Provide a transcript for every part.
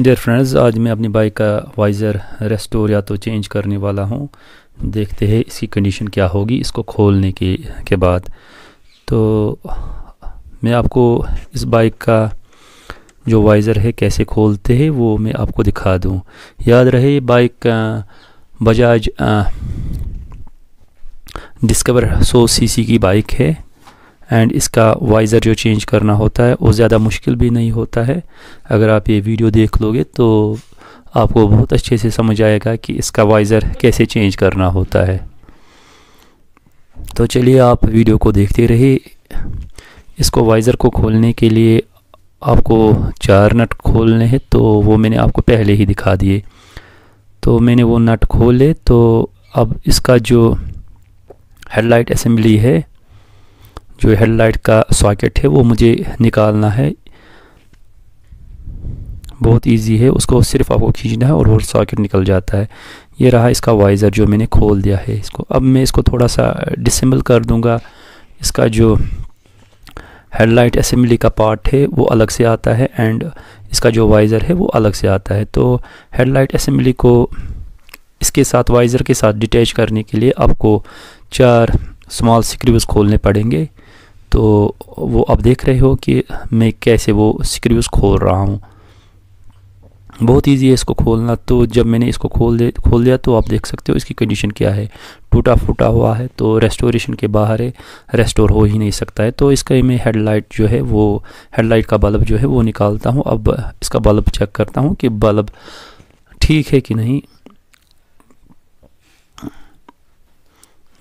dear friends आज मैं अपनी बाइक का वाइज़र रेस्टोर या तो चेंज करने वाला हूँ देखते हैं इसकी कंडीशन क्या होगी इसको खोलने के के बाद तो मैं आपको इस बाइक का जो वाइज़र है कैसे खोलते हैं वो मैं आपको दिखा दूँ याद रहे बाइक बजाज डिस्कवर सौ सीसी की बाइक है एंड इसका वाइज़र जो चेंज करना होता है वो ज़्यादा मुश्किल भी नहीं होता है अगर आप ये वीडियो देख लोगे तो आपको बहुत अच्छे से समझ आएगा कि इसका वाइज़र कैसे चेंज करना होता है तो चलिए आप वीडियो को देखते रहिए इसको वाइज़र को खोलने के लिए आपको चार नट खोलने हैं तो वो मैंने आपको पहले ही दिखा दिए तो मैंने वो नट खोले तो अब इसका जो हेडलाइट असम्बली है जो हेडलाइट का सॉकेट है वो मुझे निकालना है बहुत इजी है उसको सिर्फ आपको खींचना है और वो सॉकेट निकल जाता है ये रहा इसका वाइज़र जो मैंने खोल दिया है इसको अब मैं इसको थोड़ा सा डिसम्बल कर दूँगा इसका जो हेडलाइट असम्बली का पार्ट है वो अलग से आता है एंड इसका जो वाइज़र है वो अलग से आता है तो हेडलाइट असम्बली को इसके साथ वाइज़र के साथ डिटैच करने के लिए आपको चार स्मॉल स्क्रूज खोलने पड़ेंगे तो वो आप देख रहे हो कि मैं कैसे वो स्क्रूज़ खोल रहा हूँ बहुत इजी है इसको खोलना तो जब मैंने इसको खोल दे खोल दिया तो आप देख सकते हो इसकी कंडीशन क्या है टूटा फूटा हुआ है तो रेस्टोरेशन के बाहर है रेस्टोर हो ही नहीं सकता है तो इसका मैं हेडलाइट जो है वो हेडलाइट का बल्ब जो है वो निकालता हूँ अब इसका बल्ब चेक करता हूँ कि बल्ब ठीक है कि नहीं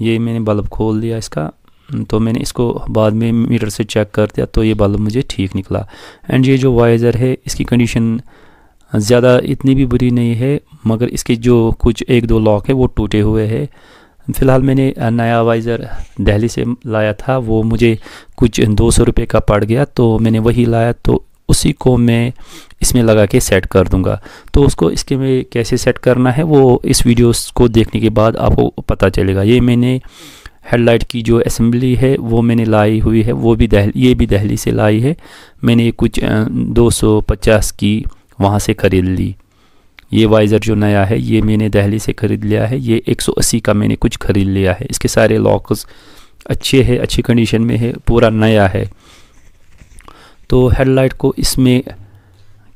ये मैंने बल्ब खोल दिया इसका तो मैंने इसको बाद में मीटर से चेक कर दिया तो ये बल्ब मुझे ठीक निकला एंड ये जो वाइज़र है इसकी कंडीशन ज़्यादा इतनी भी बुरी नहीं है मगर इसके जो कुछ एक दो लॉक है वो टूटे हुए हैं फ़िलहाल मैंने नया वाइज़र दिल्ली से लाया था वो मुझे कुछ दो सौ रुपये का पड़ गया तो मैंने वही लाया तो उसी को मैं इसमें लगा के सेट कर दूंगा तो उसको इसके में कैसे सेट करना है वो इस वीडियो को देखने के बाद आपको पता चलेगा ये मैंने हेडलाइट की जो असम्बली है वो मैंने लाई हुई है वो भी दहली ये भी दहली से लाई है मैंने कुछ दो सौ पचास की वहाँ से ख़रीद ली ये वाइज़र जो नया है ये मैंने दहली से ख़रीद लिया है ये एक सौ अस्सी का मैंने कुछ ख़रीद लिया है इसके सारे लॉक्स अच्छे है अच्छी कंडीशन में है पूरा नया है तो हेडलाइट को इसमें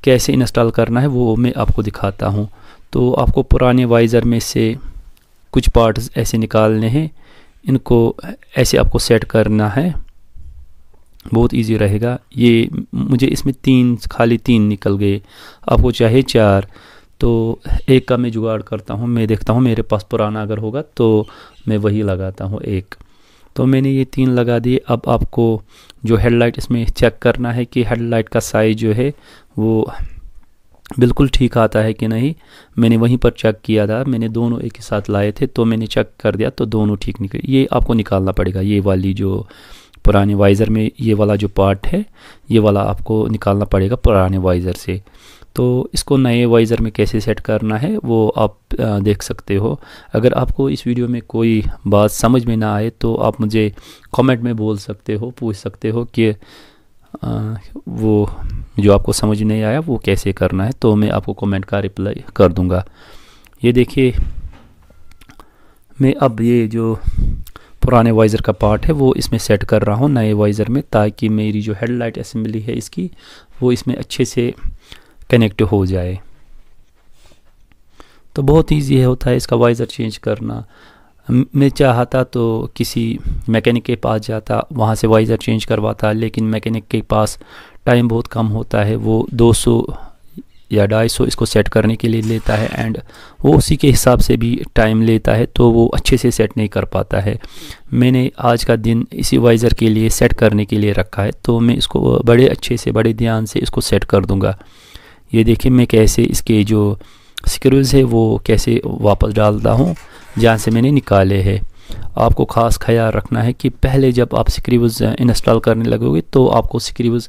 कैसे इंस्टॉल करना है वो मैं आपको दिखाता हूँ तो आपको पुराने वाइज़र में से कुछ पार्ट्स ऐसे निकालने हैं इनको ऐसे आपको सेट करना है बहुत इजी रहेगा ये मुझे इसमें तीन खाली तीन निकल गए आपको चाहिए चार तो एक का मैं जुगाड़ करता हूँ मैं देखता हूँ मेरे पास पुराना अगर होगा तो मैं वही लगाता हूँ एक तो मैंने ये तीन लगा दिए अब आपको जो हेडलाइट इसमें चेक करना है कि हेडलाइट का साइज़ जो है वो बिल्कुल ठीक आता है कि नहीं मैंने वहीं पर चेक किया था मैंने दोनों एक ही साथ लाए थे तो मैंने चेक कर दिया तो दोनों ठीक निकले ये आपको निकालना पड़ेगा ये वाली जो पुराने वाइज़र में ये वाला जो पार्ट है ये वाला आपको निकालना पड़ेगा पुराने वाइज़र से तो इसको नए वाइज़र में कैसे सेट करना है वो आप देख सकते हो अगर आपको इस वीडियो में कोई बात समझ में ना आए तो आप मुझे कमेंट में बोल सकते हो पूछ सकते हो कि वो जो आपको समझ नहीं आया वो कैसे करना है तो मैं आपको कमेंट का रिप्लाई कर दूंगा ये देखिए मैं अब ये जो पुराने वाइज़र का पार्ट है वो इसमें सेट कर रहा हूँ नए वाइज़र में ताकि मेरी जो हेडलाइट असम्बली है इसकी वो इसमें अच्छे से कनेक्ट हो जाए तो बहुत ईजी है होता है इसका वाइज़र चेंज करना मैं चाहता तो किसी मैकेनिक के पास जाता वहाँ से वाइज़र चेंज करवाता लेकिन मैकेनिक के पास टाइम बहुत कम होता है वो 200 या सौ इसको सेट करने के लिए लेता है एंड वो उसी के हिसाब से भी टाइम लेता है तो वो अच्छे से सेट नहीं कर पाता है मैंने आज का दिन इसी वाइज़र के लिए सेट करने के लिए रखा है तो मैं इसको बड़े अच्छे से बड़े ध्यान से इसको सेट कर दूँगा ये देखिए मैं कैसे इसके जो स्क्रूज़ है वो कैसे वापस डालता हूँ जहाँ से मैंने निकाले है आपको ख़ास ख्याल रखना है कि पहले जब आप स्क्रूज़ इंस्टॉल करने लगोगे तो आपको स्क्रूज़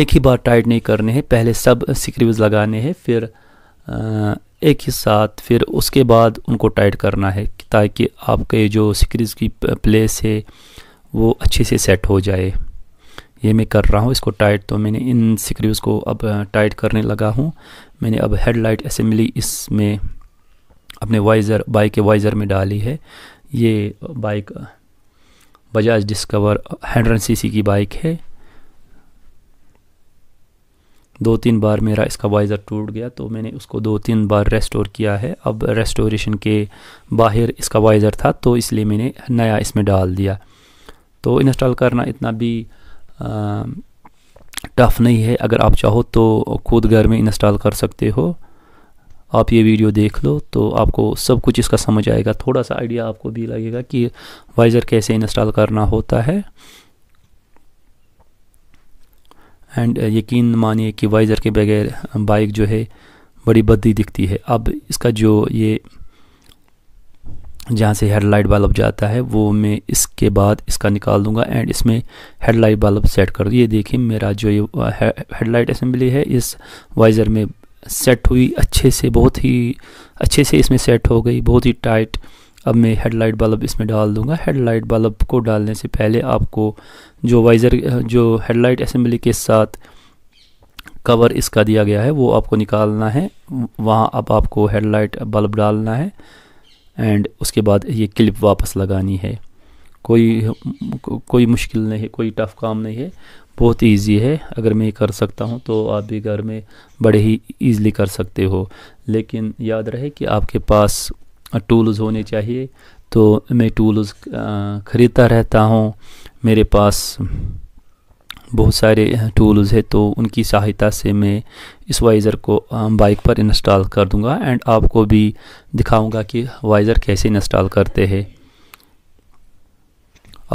एक ही बार टाइट नहीं करने हैं पहले सब स्क्रूज़ लगाने हैं फिर आ, एक ही साथ फिर उसके बाद उनको टाइट करना है ताकि आपके जो स्क्रीज की प्लेस है वो अच्छे से सेट हो जाए ये मैं कर रहा हूँ इसको टाइट तो मैंने इन स्क्रूज़ को अब टाइट करने लगा हूँ मैंने अब हेडलाइट असम्बली इसमें अपने वाइज़र बाइक के वाइज़र में डाली है ये bike Bajaj Discover hundred CC की बाइक है दो तीन बार मेरा इसका वाइज़र टूट गया तो मैंने उसको दो तीन बार रेस्टोर किया है अब रेस्टोरेशन के बाहर इसका वाइज़र था तो इसलिए मैंने नया इसमें डाल दिया तो इंस्टॉल करना इतना भी टफ नहीं है अगर आप चाहो तो खुद घर में इंस्टॉल कर सकते हो आप ये वीडियो देख लो तो आपको सब कुछ इसका समझ आएगा थोड़ा सा आइडिया आपको भी लगेगा कि वाइज़र कैसे इंस्टॉल करना होता है एंड यकीन मानिए कि वाइज़र के बगैर बाइक जो है बड़ी बदी दिखती है अब इसका जो ये जहाँ से हेड लाइट बल्ब जाता है वो मैं इसके बाद इसका निकाल दूंगा एंड इसमें हेड लाइट बल्ब सेट कर दूँ ये देखिए मेरा जो ये हेड लाइट असम्बली है इस वाइज़र में सेट हुई अच्छे से बहुत ही अच्छे से इसमें सेट हो गई बहुत ही टाइट अब मैं हेड लाइट बल्ब इसमें डाल दूंगा लाइट बल्ब को डालने से पहले आपको जो वाइज़र जो हेड लाइट असम्बली के साथ कवर इसका दिया गया है वो आपको निकालना है वहाँ अब आपको हेड लाइट बल्ब डालना है एंड उसके बाद ये क्लिप वापस लगानी है कोई कोई मुश्किल नहीं है कोई टफ़ काम नहीं है बहुत इजी है अगर मैं कर सकता हूँ तो आप भी घर में बड़े ही इजीली कर सकते हो लेकिन याद रहे कि आपके पास टूल्स होने चाहिए तो मैं टूल्स ख़रीदता रहता हूँ मेरे पास बहुत सारे टूल्स है तो उनकी सहायता से मैं इस वाइज़र को बाइक पर इंस्टॉल कर दूंगा एंड आपको भी दिखाऊंगा कि वाइज़र कैसे इंस्टॉल करते हैं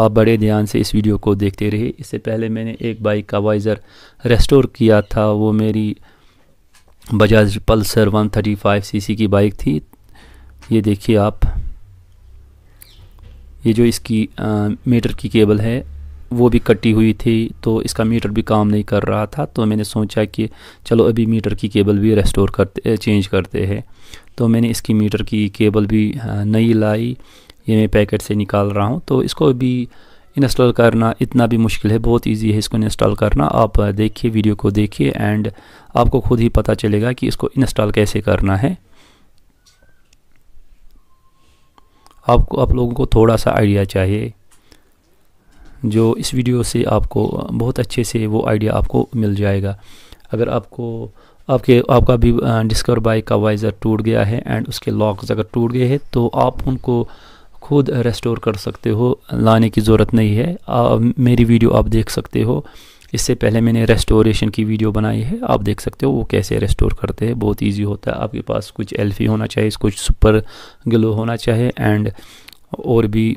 आप बड़े ध्यान से इस वीडियो को देखते रहे इससे पहले मैंने एक बाइक का वाइज़र रेस्टोर किया था वो मेरी बजाज पल्सर 135 सीसी की बाइक थी ये देखिए आप ये जो इसकी आ, मीटर की केबल है वो भी कटी हुई थी तो इसका मीटर भी काम नहीं कर रहा था तो मैंने सोचा कि चलो अभी मीटर की केबल भी रेस्टोर करते चेंज करते हैं तो मैंने इसकी मीटर की केबल भी नई लाई ये मैं पैकेट से निकाल रहा हूँ तो इसको भी इंस्टॉल करना इतना भी मुश्किल है बहुत इजी है इसको इंस्टॉल करना आप देखिए वीडियो को देखिए एंड आपको खुद ही पता चलेगा कि इसको इंस्टॉल कैसे करना है आपको आप लोगों को थोड़ा सा आइडिया चाहिए जो इस वीडियो से आपको बहुत अच्छे से वो आइडिया आपको मिल जाएगा अगर आपको आपके आपका भी डिस्कवर बाइक का वाइज़र टूट गया है एंड उसके लॉक्स अगर टूट गए हैं तो आप उनको खुद रेस्टोर कर सकते हो लाने की ज़रूरत नहीं है आ, मेरी वीडियो आप देख सकते हो इससे पहले मैंने रेस्टोरेशन की वीडियो बनाई है आप देख सकते हो वो कैसे रेस्टोर करते हैं बहुत इजी होता है आपके पास कुछ एल्फी होना चाहिए कुछ सुपर ग्लो होना चाहिए एंड और भी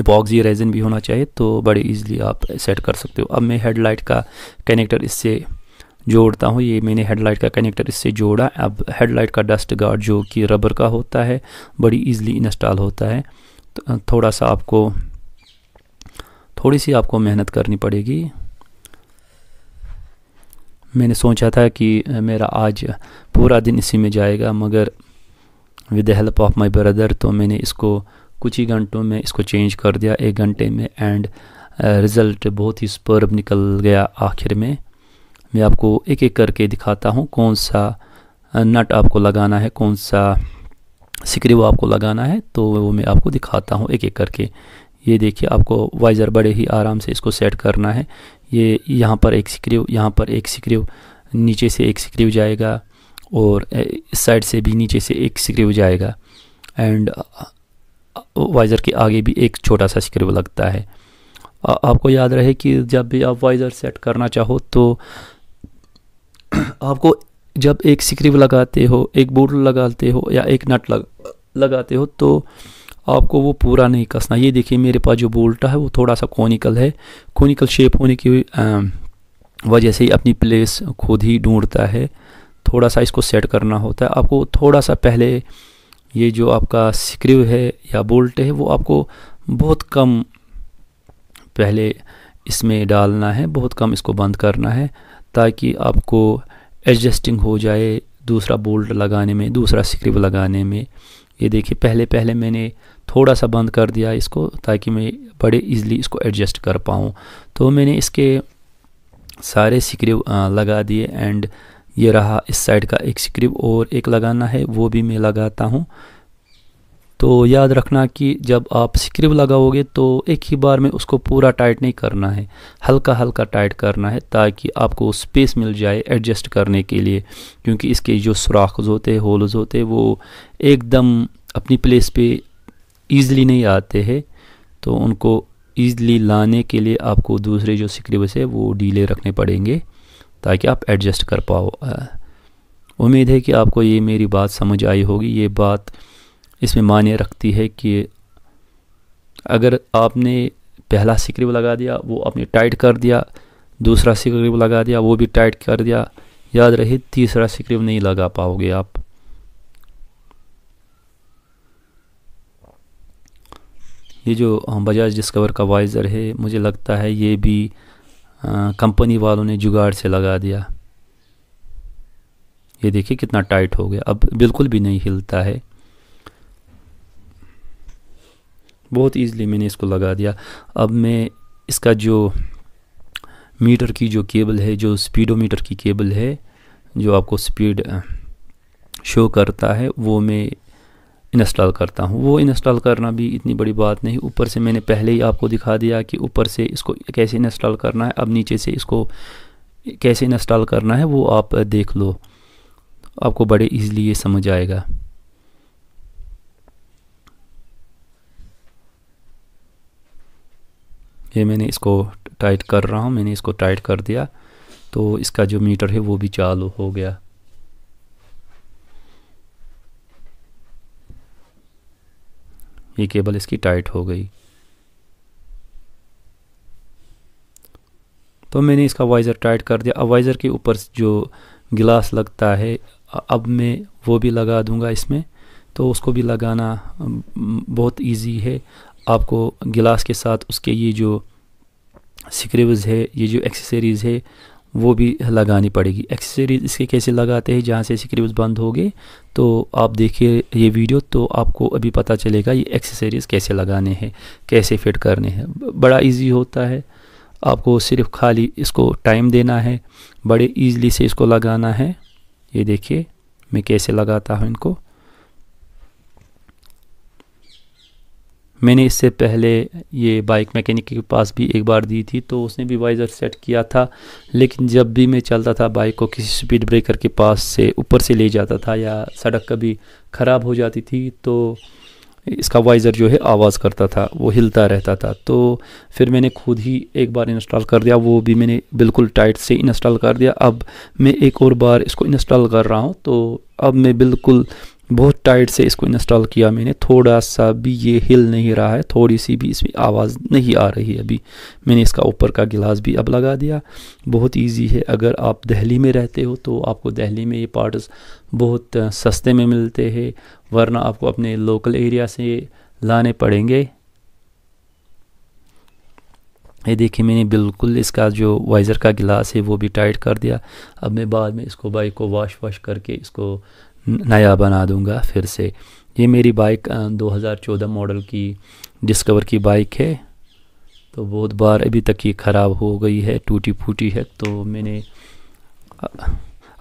इपॉक्सी रेजन भी होना चाहिए तो बड़े ईजिली आप सेट कर सकते हो अब मैं हेडलाइट का कनेक्टर इससे जोड़ता हूँ ये मैंने हेडलाइट का कनेक्टर इससे जोड़ा अब हेडलाइट का डस्ट गार्ड जो कि रबर का होता है बड़ी ईजिली इंस्टॉल होता है तो थोड़ा सा आपको थोड़ी सी आपको मेहनत करनी पड़ेगी मैंने सोचा था कि मेरा आज पूरा दिन इसी में जाएगा मगर with the help of my brother तो मैंने इसको कुछ ही घंटों में इसको चेंज कर दिया एक घंटे में एंड रिज़ल्ट uh, बहुत ही स्पर्ब निकल गया आखिर में मैं आपको एक एक करके दिखाता हूँ कौन सा नट uh, आपको लगाना है कौन सा वो आपको लगाना है तो वो मैं आपको दिखाता हूँ एक एक करके ये देखिए आपको वाइज़र बड़े ही आराम से इसको सेट करना है ये यहाँ पर एक सिक्रिव यहाँ पर एक सिक्रिव नीचे से एक स्क्रू जाएगा और इस uh, साइड से भी नीचे से एक सिक्रिव जाएगा एंड वाइज़र के आगे भी एक छोटा सा स्क्रू लगता है आ, आपको याद रहे कि जब भी आप वाइज़र सेट करना चाहो तो आपको जब एक स्क्रू लगाते हो एक बोर्ड लगाते हो या एक नट लग, लगाते हो तो आपको वो पूरा नहीं कसना ये देखिए मेरे पास जो बोल्ट है वो थोड़ा सा कोनिकल है कोनिकल शेप होने की वजह से ही अपनी प्लेस खुद ही ढूंढता है थोड़ा सा इसको सेट करना होता है आपको थोड़ा सा पहले ये जो आपका स्क्रू है या बोल्ट है वो आपको बहुत कम पहले इसमें डालना है बहुत कम इसको बंद करना है ताकि आपको एडजस्टिंग हो जाए दूसरा बोल्ट लगाने में दूसरा स्क्रू लगाने में ये देखिए पहले पहले मैंने थोड़ा सा बंद कर दिया इसको ताकि मैं बड़े इजीली इसको एडजस्ट कर पाऊँ तो मैंने इसके सारे स्क्रू लगा दिए एंड ये रहा इस साइड का एक स्क्रिप और एक लगाना है वो भी मैं लगाता हूँ तो याद रखना कि जब आप स्क्रिप लगाओगे तो एक ही बार में उसको पूरा टाइट नहीं करना है हल्का हल्का टाइट करना है ताकि आपको स्पेस मिल जाए एडजस्ट करने के लिए क्योंकि इसके जो सुराख्स होते हैं होल्स होते हैं वो एकदम अपनी प्लेस पे ईज़िली नहीं आते हैं तो उनको ईज़िली लाने के लिए आपको दूसरे जो स्क्रिप्स है वो डीले रखने पड़ेंगे ताकि आप एडजस्ट कर पाओ उम्मीद है कि आपको ये मेरी बात समझ आई होगी ये बात इसमें माने रखती है कि अगर आपने पहला स्क्रिव लगा दिया वो आपने टाइट कर दिया दूसरा स्क्रिव लगा दिया वो भी टाइट कर दिया याद रहे तीसरा स्क्रिव नहीं लगा पाओगे आप ये जो बजाज डिस्कवर का वाइज़र है मुझे लगता है ये भी कंपनी वालों ने जुगाड़ से लगा दिया ये देखिए कितना टाइट हो गया अब बिल्कुल भी नहीं हिलता है बहुत ईजिली मैंने इसको लगा दिया अब मैं इसका जो मीटर की जो केबल है जो स्पीडोमीटर की केबल है जो आपको स्पीड शो करता है वो मैं इंस्टॉल करता हूँ वो इंस्टॉल करना भी इतनी बड़ी बात नहीं ऊपर से मैंने पहले ही आपको दिखा दिया कि ऊपर से इसको कैसे इंस्टॉल करना है अब नीचे से इसको कैसे इंस्टॉल करना है वो आप देख लो आपको बड़े ईजीली ये समझ आएगा ये मैंने इसको टाइट कर रहा हूँ मैंने इसको टाइट कर दिया तो इसका जो मीटर है वो भी चालू हो गया ये केबल इसकी टाइट हो गई तो मैंने इसका वाइज़र टाइट कर दिया अब वाइज़र के ऊपर जो गिलास लगता है अब मैं वो भी लगा दूंगा इसमें तो उसको भी लगाना बहुत इजी है आपको गिलास के साथ उसके ये जो स्क्रूज़ है ये जो एक्सेसरीज़ है वो भी लगानी पड़ेगी एक्सेसरीज इसके कैसे लगाते हैं जहाँ से स्क्रूज बंद हो गए तो आप देखिए ये वीडियो तो आपको अभी पता चलेगा ये एक्सेसरीज कैसे लगाने हैं कैसे फिट करने हैं बड़ा इजी होता है आपको सिर्फ खाली इसको टाइम देना है बड़े ईजली से इसको लगाना है ये देखिए मैं कैसे लगाता हूँ इनको मैंने इससे पहले ये बाइक मैकेनिक के पास भी एक बार दी थी तो उसने भी वाइज़र सेट किया था लेकिन जब भी मैं चलता था बाइक को किसी स्पीड ब्रेकर के पास से ऊपर से ले जाता था या सड़क कभी ख़राब हो जाती थी तो इसका वाइज़र जो है आवाज़ करता था वो हिलता रहता था तो फिर मैंने खुद ही एक बार इंस्टॉल कर दिया वो भी मैंने बिल्कुल टाइट से इंस्टॉल कर दिया अब मैं एक और बार इसको इंस्टॉल कर रहा हूँ तो अब मैं बिल्कुल बहुत टाइट से इसको इंस्टॉल किया मैंने थोड़ा सा भी ये हिल नहीं रहा है थोड़ी सी भी इसमें आवाज़ नहीं आ रही है अभी मैंने इसका ऊपर का गिलास भी अब लगा दिया बहुत इजी है अगर आप दहली में रहते हो तो आपको दहली में ये पार्ट्स बहुत सस्ते में मिलते हैं वरना आपको अपने लोकल एरिया से लाने पड़ेंगे ये देखिए मैंने बिल्कुल इसका जो वाइज़र का गिलास है वो भी टाइट कर दिया अब मैं बाद में इसको बाइक को वाश वाश करके इसको नया बना दूंगा फिर से ये मेरी बाइक 2014 मॉडल की डिस्कवर की बाइक है तो बहुत बार अभी तक ये ख़राब हो गई है टूटी फूटी है तो मैंने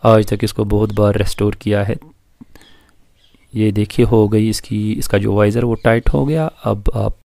आज तक इसको बहुत बार रेस्टोर किया है ये देखिए हो गई इसकी इसका जो वाइज़र वो टाइट हो गया अब आप